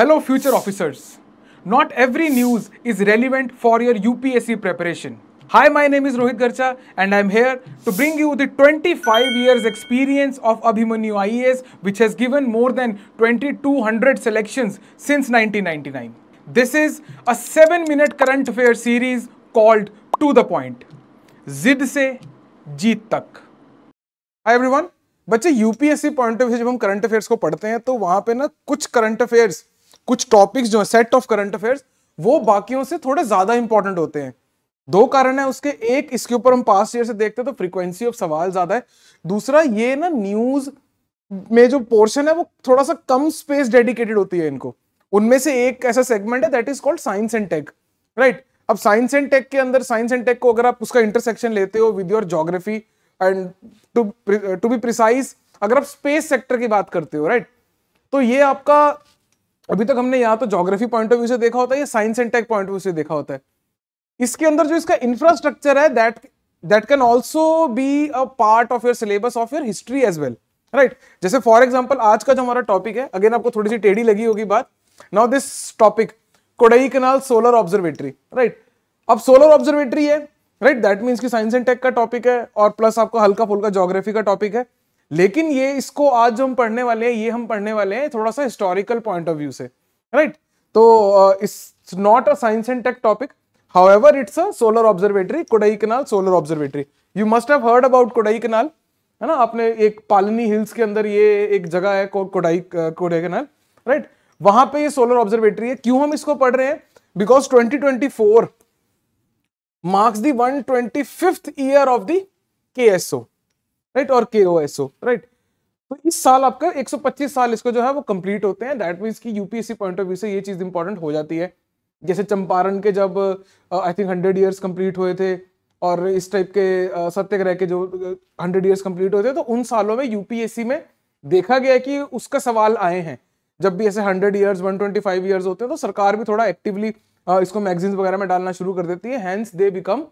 Hello future officers not every news is relevant for your UPSC preparation hi my name is Rohit Garcha and I am here to bring you the twenty five years experience of Abhimanyu IAS which has given more than twenty two hundred selection since nineteen ninety nine this is a seven minute current affair series called to the point जिद से जीत तक hi every one बच्चे UPSC point of view जब हम current affairs को पढ़ते हैं तो वहां पे ना कुछ करंट अफेयर्स कुछ टॉपिक्स जो है सेट ऑफ करंट अफेयर्स वो बाकियों से थोड़े ज्यादा इंपॉर्टेंट होते हैं दो कारण है उसके एक इसके ऊपर हम पास्ट ईयर से देखते हैं तो फ्रीक्वेंसी ऑफ सवाल ज्यादा है दूसरा ये ना न्यूज में जो पोर्शन है वो थोड़ा सा कम स्पेस डेडिकेटेड होती है इनको उनमें से एक ऐसा सेगमेंट है that is called science and tech right अब साइंस एंड टेक के अंदर साइंस एंड टेक को अगर आप उसका इंटरसेक्शन लेते हो with your geography and to to be precise अगर आप स्पेस सेक्टर की बात करते हो राइट right? तो ये आपका अभी तक हमने यहाँ तो ज्योग्राफी पॉइंट ऑफ व्यू से देखा होता है या science and tech point of view से देखा होता है इसके अंदर जो इसका इंफ्रास्ट्रक्चर है that that can also be a part of your syllabus of your history as well right जैसे फॉर एग्जाम्पल आज का जो हमारा टॉपिक है अगेन आपको थोड़ी सी टेढ़ी लगी होगी बात now this topic Kodaikanal solar observatory right अब सोलर ऑब्जर्वेटरी है राइट दैट मीन्स की साइंस एंड टेक का टॉपिक है और प्लस आपको हल्का फुल्का जोग्राफी का टॉपिक है लेकिन ये इसको आज जो हम पढ़ने वाले हैं ये हम पढ़ने वाले हैं थोड़ा सा हिस्टोरिकल पॉइंट ऑफ व्यू से राइट तो it's not a science and tech topic ever it's a solar observatory kodai कनाल solar observatory you must have heard about kodai कनाल है ना आपने एक पालनी हिल्स के अंदर ये एक जगह है कोडाई कोडाई कनाल राइट वहां पे ये सोलर ऑब्जर्वेटरी है क्यों हम इसको पढ़ रहे हैं because 2024 marks the 125th year of the KSO right और K O S O right तो इस साल आपका 125 साल इसको जो है वो कंप्लीट होते हैं दैट मीन्स कि यूपीएससी पॉइंट ऑफ व्यू से ये चीज इंपॉर्टेंट हो जाती है जैसे चंपारण के जब I think hundred years complete हुए थे और इस टाइप के सत्याग्रह के जो हंड्रेड ईयर्स कंप्लीट होते हैं तो उन सालों में यूपीएससी में देखा गया कि उसका सवाल आए हैं जब भी ऐसे hundred years one twenty five years होते हैं तो सरकार भी थोड़ा एक्टिवली इसको मैगजीन्स वगैरह में डालना शुरू कर देती है hence they become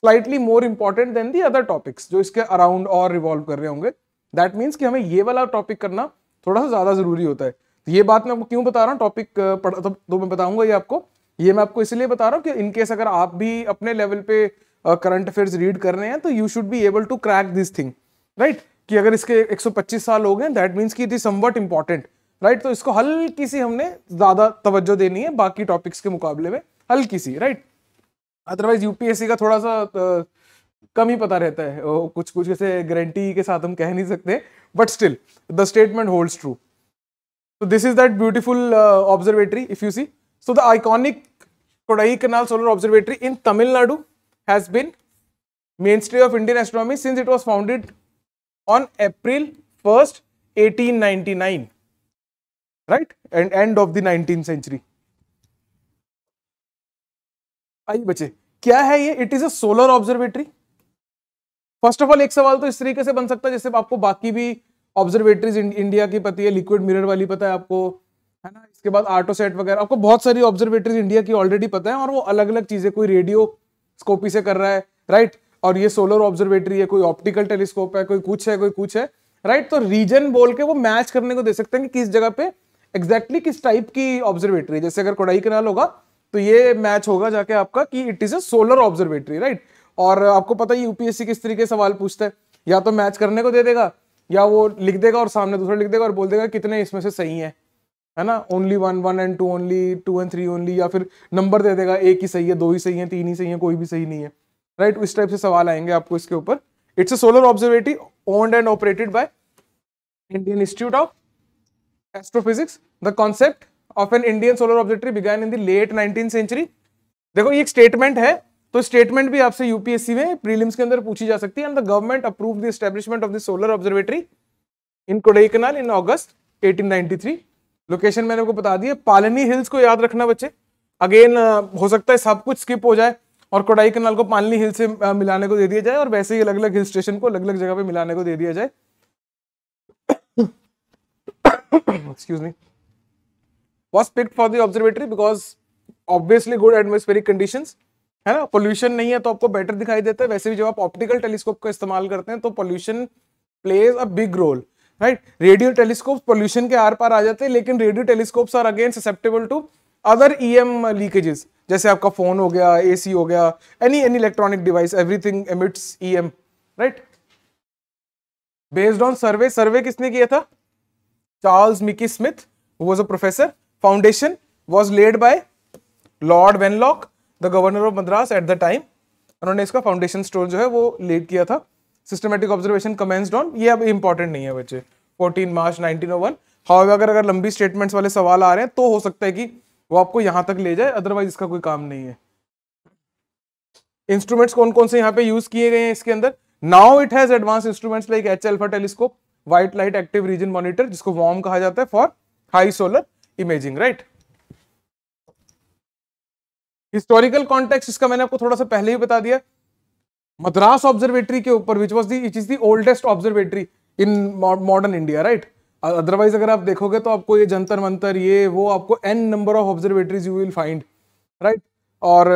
slightly more important than the other topics जो इसके अराउंड और रिवॉल्व कर रहे होंगे दैट मीन्स कि हमें ये वाला टॉपिक करना थोड़ा सा ज़्यादा ज़रूरी होता है तो ये बात मैं आपको क्यों बता रहा हूँ टॉपिक तो, तो मैं बताऊंगा ये आपको ये मैं आपको इसलिए बता रहा हूँ कि इनकेस अगर आप भी अपने लेवल पे करंट अफेयर्स रीड कर रहे हैं तो you should be able to crack this thing right कि अगर इसके 125 साल हो गए दैट मीन्स कि it is something important right तो इसको हल्की सी हमने ज़्यादा तवज्जो देनी है बाकी टॉपिक्स के मुकाबले में हल्की सी राइट right? अदरवाइज यूपीएससी का थोड़ा सा कम ही पता रहता है कुछ कुछ ऐसे गारंटी के साथ हम कह नहीं सकते but still the statement holds true so this is that beautiful observatory if you see so the iconic Kodaikanal solar observatory in Tamil Nadu has been mainstay of Indian astronomy since it was founded on April first eighteen ninety nine right and end of the nineteen century आइए बच्चे क्या है ये it is a solar observatory first of all एक सवाल तो इस तरीके से बन सकता है जैसे आपको बाकी भी ऑब्जर्वेटरीज इंडिया की पता है लिक्विड मिरर वाली पता है आपको है ना इसके बाद सेट वगैरह आपको बहुत सारी ऑब्जर्वेटरीज इंडिया की ऑलरेडी पता है और वो अलग अलग चीजें कोई रेडियो स्कोपी से कर रहा है राइट और ये सोलर ऑब्जर्वेटरी है कोई ऑप्टिकल टेलीस्कोप है कोई कुछ है कोई कुछ है राइट तो रीजन बोल के वो मैच करने को दे सकते हैं कि किस जगह पे एग्जैक्टली exactly किस टाइप की ऑब्जर्वेटरी जैसे अगर कोडाई कनाल होगा तो ये मैच होगा जाके आपका कि it is a solar observatory right और आपको पता ही यूपीएससी किस तरीके सवाल पूछता है या तो मैच करने को दे देगा या वो लिख देगा और सामने दूसरा लिख देगा और बोल देगा कितने इसमें से सही है है ना only one one and two only two and three only या फिर नंबर दे देगा एक ही सही है दो ही सही है तीन ही सही है कोई भी सही नहीं है राइट right? इस टाइप से सवाल आएंगे आपको इसके ऊपर it's a solar observatory owned and operated by Indian institute of astrophysics the concept of an Indian solar observatory began in the late nineteen century देखो ये एक स्टेटमेंट है तो स्टेटमेंट भी आपसे यूपीएससी में प्रीलिम्स के अंदर पूछी जा सकती है and the government approve the establishment of the solar observatory in Kodaikanal in August 1893 location मैंने आपको बता दी है पालनी हिल्स को याद रखना बच्चे अगेन हो सकता है सब कुछ स्किप हो जाए और कोडाई कनाल को पालनी हिल से मिलाने को दे दिया जाए और वैसे ही अलग अलग हिल स्टेशन को अलग अलग जगह पे मिलाने को दे दिया जाए excuse me was picked for the observatory because obviously good atmospheric condition है ना पोल्यूशन नहीं है तो आपको बेटर दिखाई देता है वैसे भी जब आप ऑप्टिकल टेलीस्कोप का इस्तेमाल करते हैं तो pollution plays a big role right radio telescope pollution के आर पार आ जाते हैं लेकिन radio telescopes are again susceptible to other E M leakages जैसे आपका फोन हो गया एसी हो गया any any electronic device everything emits EM right based on survey survey किसने किया था Charles Michie Smith was a professor foundation was laid by lord Wenlock the governor of Madras at the time. उन्होंने इसका foundation stone जो है वो late किया था सिस्टमेटिक ऑब्जर्वेशन कमेंस्ड ऑन ये अब इंपॉर्टेंट नहीं है बच्चे 14 मार्च 1901 हाउ अगर अगर लंबी स्टेटमेंट्स वाले सवाल आ रहे हैं तो हो सकता है कि वो आपको यहां तक ले जाए अदरवाइज इसका कोई काम नहीं है इंस्ट्रूमेंट्स कौन कौन से यहाँ पे यूज किए गए हैं इसके अंदर now it has advance instruments like H alpha telescope white light active region monitor जिसको वॉर्म कहा जाता है for high solar imaging right historical context इसका मैंने आपको थोड़ा सा पहले ही बता दिया मद्रास ऑब्जर्वेटरी के ऊपर which was the is the oldest observatory in modern India right otherwise अगर आप देखोगे तो आपको ये जंतर मंतर ये वो आपको an number of observatories you will find right और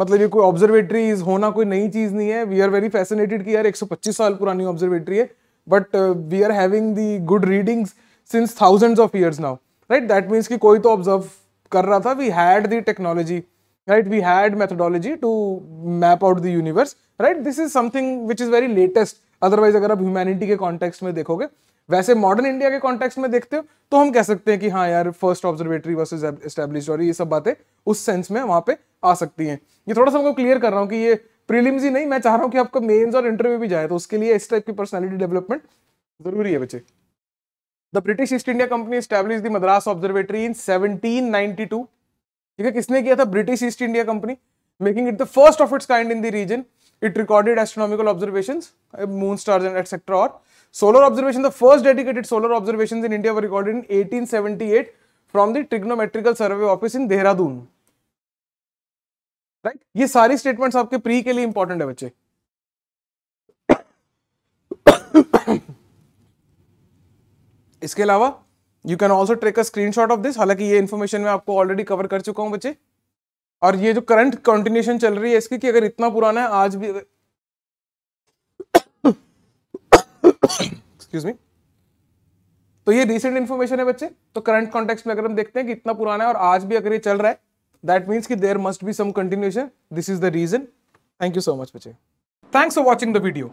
मतलब ये कोई ऑब्जर्वेटरीज होना कोई नई चीज़ नहीं है वी आर वेरी फैसिनेटेड कि यार 125 साल पुरानी ऑब्जर्वेटरी है but we are having the good readings since thousands of years now right that means कि कोई तो ऑब्जर्व कर रहा था we had the technology right we had methodology to map out the universe right this is something which is very latest otherwise अगर आप humanity के context में देखोगे वैसे मॉडर्न इंडिया के कॉन्टेक्स्ट में देखते हो तो हम कह सकते हैं कि हाँ यार फर्स्ट ऑब्जर्वेटरी वर्सेज एस्टेब्लिश और ये सब बातें उस सेंस में वहाँ पे आ सकती हैं ये थोड़ा सा हमको क्लियर कर रहा हूँ कि ये प्रीलिम्स ही नहीं मैं चाह रहा हूँ कि आपका मेन्स और इंटरव्यू भी जाए तो उसके लिए इस टाइप की पर्सनैलिटी डेवलपमेंट जरूरी है बच्चे The British East India Company established the Madras Observatory in 1792 ठीक है किसने किया था British East India Company, making it the first of its kind in the region. it recorded astronomical observations moon stars and etc or solar observation the first dedicated solar observations in india were recorded in 1878 from the trigonometrical survey office in dehradun right right? ये सारी statements आपके pre के लिए important है बच्चे इसके अलावा you can also trek a screen of this हालांकि ये इन्फॉर्मेशन मैं आपको ऑलरेडी कवर कर चुका हूँ बच्चे और ये जो करंट कॉन्टिन्यूशन चल रही है इसकी कि अगर इतना पुराना है आज भी एक्सक्यूज मी तो ये रिसेंट इन्फॉर्मेशन है बच्चे तो करंट कॉन्टेक्स्ट में अगर हम देखते हैं कि इतना पुराना है और आज भी अगर ये चल रहा है दैट मीन्स कि there must be some continuation this is the reason thank you so much बच्चे thanks for watching the video